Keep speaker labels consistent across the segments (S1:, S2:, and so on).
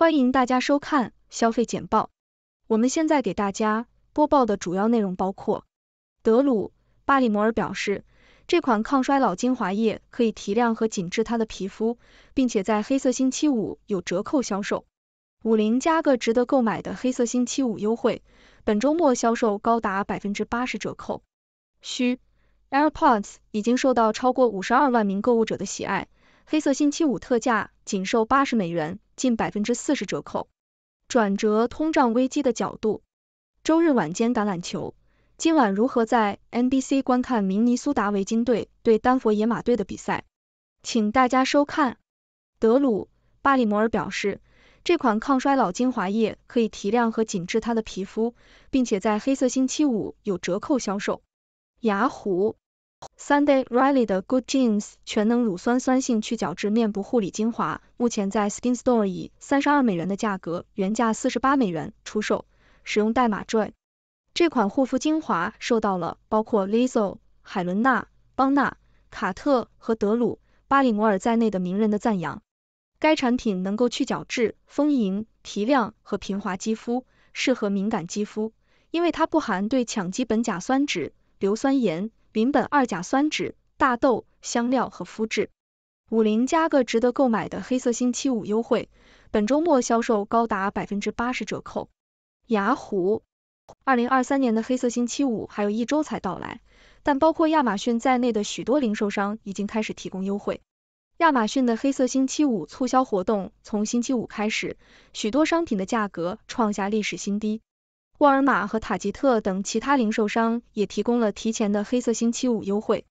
S1: 欢迎大家收看消费简报。我们现在给大家播报的主要内容包括：德鲁·巴里摩尔表示，这款抗衰老精华液可以提亮和紧致他的皮肤，并且在黑色星期五有折扣销售。五菱加个值得购买的黑色星期五优惠，本周末销售高达百分之八十折扣。需 AirPods 已经受到超过五十二万名购物者的喜爱，黑色星期五特价仅售八十美元。近百分之四十折扣。转折通胀危机的角度，周日晚间橄榄球，今晚如何在 NBC 观看明尼苏达维京队对丹佛野马队的比赛？请大家收看。德鲁·巴里摩尔表示，这款抗衰老精华液可以提亮和紧致他的皮肤，并且在黑色星期五有折扣销售。雅虎。Sunday Riley 的 Good Genes 全能乳酸酸性去角质面部护理精华，目前在 Skin Store 以三十二美元的价格，原价四十八美元出售，使用代码 Joy。这款护肤精华受到了包括 Lizzo、海伦娜·邦娜、卡特和德鲁·巴里摩尔在内的名人的赞扬。该产品能够去角质、丰盈、提亮和平滑肌肤，适合敏感肌肤，因为它不含对羟基苯甲酸酯、硫酸盐。邻苯二甲酸酯、大豆、香料和肤质。五菱加个值得购买的黑色星期五优惠，本周末销售高达百分之八十折扣。雅虎，二零二三年的黑色星期五还有一周才到来，但包括亚马逊在内的许多零售商已经开始提供优惠。亚马逊的黑色星期五促销活动从星期五开始，许多商品的价格创下历史新低。沃尔玛和塔吉特等其他零售商也提供了提前的黑色星期五优惠。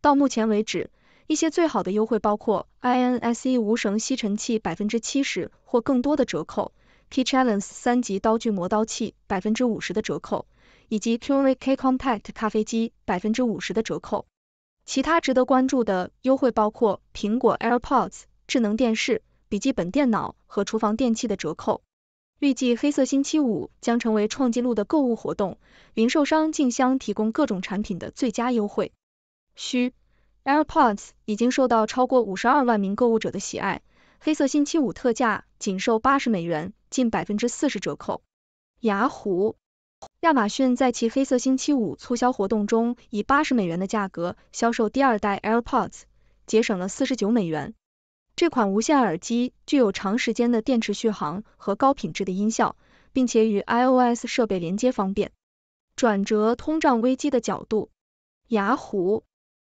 S1: 到目前为止，一些最好的优惠包括 i n s e 无绳吸尘器百分之七十或更多的折扣，T c h a l l e n g e 三级刀具磨刀器百分之五十的折扣，以及 c u r e K compact 咖啡机百分之五十的折扣。其他值得关注的优惠包括苹果 AirPods、智能电视、笔记本电脑和厨房电器的折扣。预计黑色星期五将成为创纪录的购物活动，零售商竞相提供各种产品的最佳优惠。需 AirPods 已经受到超过五十二万名购物者的喜爱，黑色星期五特价仅售八十美元，近百分之四十折扣。雅虎、亚马逊在其黑色星期五促销活动中以八十美元的价格销售第二代 AirPods，节省了四十九美元。这款无线耳机具有长时间的电池续航和高品质的音效，并且与 iOS 设备连接方便。转折，通胀危机的角度，雅虎，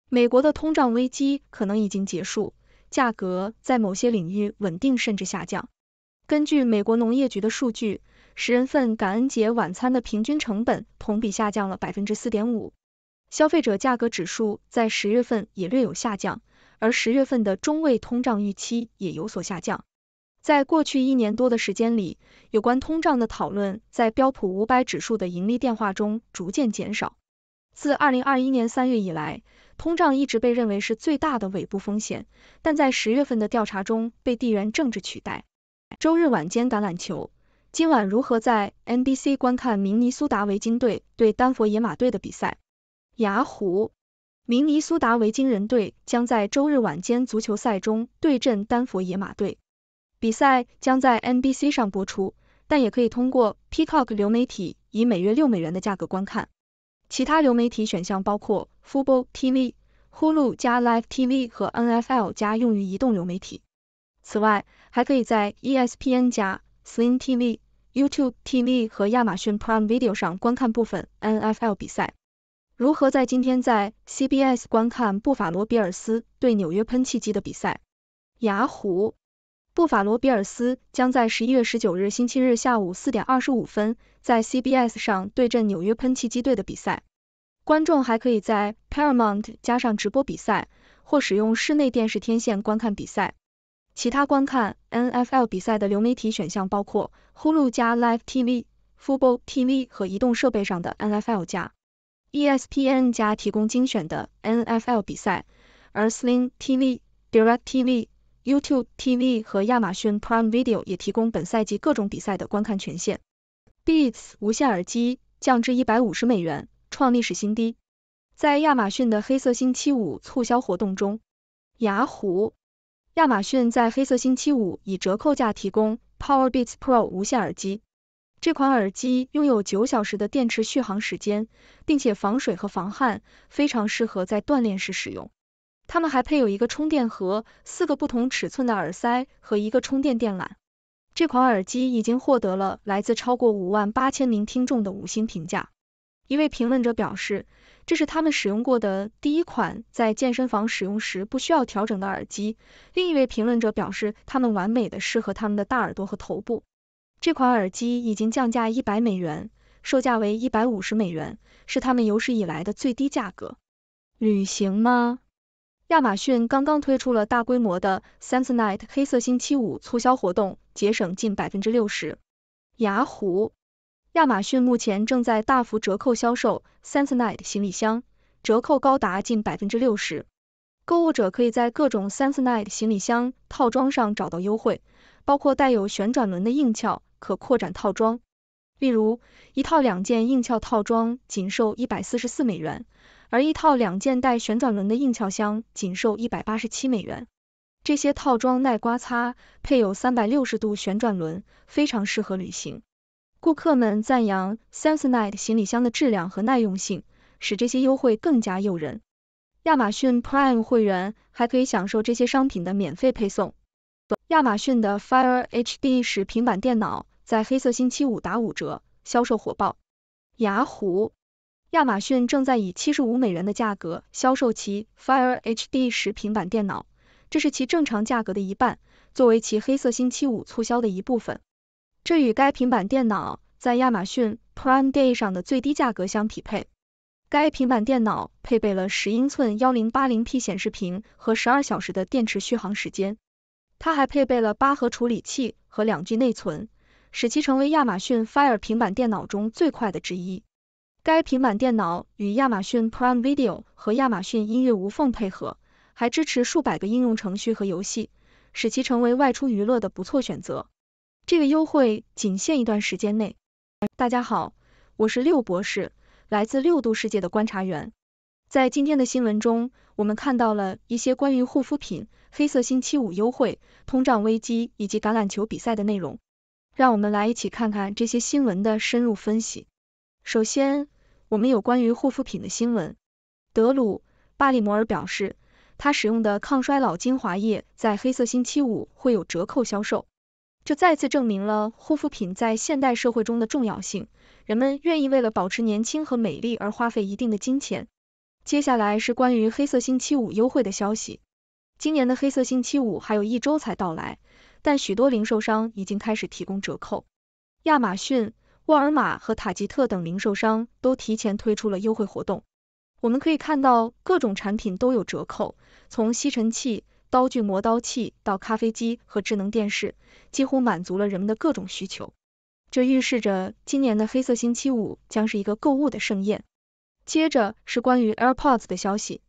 S1: 美国的通胀危机可能已经结束，价格在某些领域稳定甚至下降。根据美国农业局的数据，十人份感恩节晚餐的平均成本同比下降了百分之四点五，消费者价格指数在十月份也略有下降。而十月份的中位通胀预期也有所下降。在过去一年多的时间里，有关通胀的讨论在标普五百指数的盈利电话中逐渐减少。自二零二一年三月以来，通胀一直被认为是最大的尾部风险，但在十月份的调查中被地缘政治取代。周日晚间橄榄球，今晚如何在 NBC 观看明尼苏达维京队对丹佛野马队的比赛？雅虎。明尼苏达维京人队将在周日晚间足球赛中对阵丹佛野马队，比赛将在 NBC 上播出，但也可以通过 Peacock 流媒体以每月六美元的价格观看。其他流媒体选项包括 Football TV、Hulu 加 Live TV 和 NFL 加用于移动流媒体。此外，还可以在 ESPN 加 Sling TV、YouTube TV 和亚马逊 Prime Video 上观看部分 NFL 比赛。如何在今天在 CBS 观看布法罗比尔斯对纽约喷气机的比赛？雅虎，布法罗比尔斯将在十一月十九日星期日下午四点二十五分在 CBS 上对阵纽约喷气机队的比赛。观众还可以在 Paramount 加上直播比赛，或使用室内电视天线观看比赛。其他观看 NFL 比赛的流媒体选项包括 Hulu 加 Live TV、Football TV 和移动设备上的 NFL 加。ESPN 加提供精选的 NFL 比赛，而 Sling TV、DirecTV t、YouTube TV 和亚马逊 Prime Video 也提供本赛季各种比赛的观看权限。Beats 无线耳机降至一百五十美元，创历史新低。在亚马逊的黑色星期五促销活动中，雅虎、亚马逊在黑色星期五以折扣价提供 Power Beats Pro 无线耳机。这款耳机拥有九小时的电池续航时间，并且防水和防汗，非常适合在锻炼时使用。它们还配有一个充电盒、四个不同尺寸的耳塞和一个充电电缆。这款耳机已经获得了来自超过五万八千名听众的五星评价。一位评论者表示，这是他们使用过的第一款在健身房使用时不需要调整的耳机。另一位评论者表示，它们完美的适合他们的大耳朵和头部。这款耳机已经降价一百美元，售价为一百五十美元，是他们有史以来的最低价格。旅行吗？亚马逊刚刚推出了大规模的 s e n s h n i t e 黑色星期五促销活动，节省近百分之六十。雅虎，亚马逊目前正在大幅折扣销售 s e n s h n i t e 行李箱，折扣高达近百分之六十。购物者可以在各种 s e n s h n i t e 行李箱套装上找到优惠，包括带有旋转轮的硬壳。可扩展套装，例如一套两件硬壳套装仅售一百四十四美元，而一套两件带旋转轮的硬壳箱仅售一百八十七美元。这些套装耐刮擦，配有三百六十度旋转轮，非常适合旅行。顾客们赞扬 s m s o n i g h t 行李箱的质量和耐用性，使这些优惠更加诱人。亚马逊 Prime 会员还可以享受这些商品的免费配送。亚马逊的 Fire HD 十平板电脑在黑色星期五打五折，销售火爆。雅虎，亚马逊正在以七十五美元的价格销售其 Fire HD 十平板电脑，这是其正常价格的一半，作为其黑色星期五促销的一部分。这与该平板电脑在亚马逊 Prime Day 上的最低价格相匹配。该平板电脑配备了十英寸幺零八零 P 显示屏和十二小时的电池续航时间。它还配备了八核处理器和两 G 内存，使其成为亚马逊 Fire 平板电脑中最快的之一。该平板电脑与亚马逊 Prime Video 和亚马逊音乐无缝配合，还支持数百个应用程序和游戏，使其成为外出娱乐的不错选择。这个优惠仅限一段时间内。大家好，我是六博士，来自六度世界的观察员。在今天的新闻中，我们看到了一些关于护肤品、黑色星期五优惠、通胀危机以及橄榄球比赛的内容。让我们来一起看看这些新闻的深入分析。首先，我们有关于护肤品的新闻。德鲁·巴里摩尔表示，他使用的抗衰老精华液在黑色星期五会有折扣销售。这再次证明了护肤品在现代社会中的重要性。人们愿意为了保持年轻和美丽而花费一定的金钱。接下来是关于黑色星期五优惠的消息。今年的黑色星期五还有一周才到来，但许多零售商已经开始提供折扣。亚马逊、沃尔玛和塔吉特等零售商都提前推出了优惠活动。我们可以看到各种产品都有折扣，从吸尘器、刀具、磨刀器到咖啡机和智能电视，几乎满足了人们的各种需求。这预示着今年的黑色星期五将是一个购物的盛宴。接着是关于 AirPods 的消息，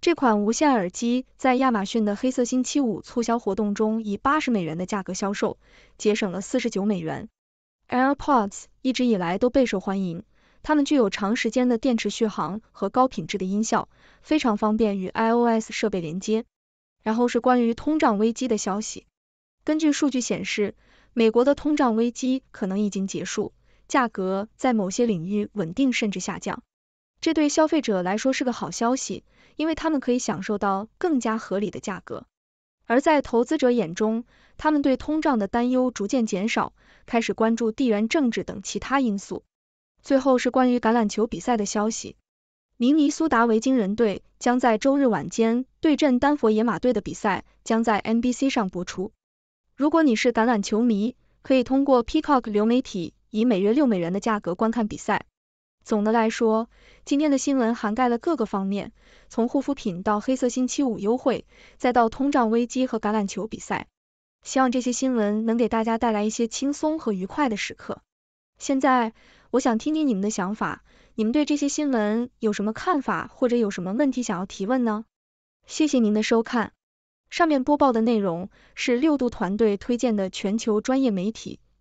S1: 这款无线耳机在亚马逊的黑色星期五促销活动中以八十美元的价格销售，节省了四十九美元。AirPods 一直以来都备受欢迎，它们具有长时间的电池续航和高品质的音效，非常方便与 iOS 设备连接。然后是关于通胀危机的消息，根据数据显示，美国的通胀危机可能已经结束，价格在某些领域稳定甚至下降。这对消费者来说是个好消息，因为他们可以享受到更加合理的价格。而在投资者眼中，他们对通胀的担忧逐渐减少，开始关注地缘政治等其他因素。最后是关于橄榄球比赛的消息：明尼苏达维京人队将在周日晚间对阵丹佛野马队的比赛将在 NBC 上播出。如果你是橄榄球迷，可以通过 Peacock 流媒体以每月六美元的价格观看比赛。总的来说，今天的新闻涵盖了各个方面，从护肤品到黑色星期五优惠，再到通胀危机和橄榄球比赛。希望这些新闻能给大家带来一些轻松和愉快的时刻。现在，我想听听你们的想法，你们对这些新闻有什么看法，或者有什么问题想要提问呢？谢谢您的收看，上面播报的内容是六度团队推荐的全球专业媒体。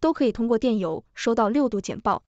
S1: 都可以通过电邮收到六度简报。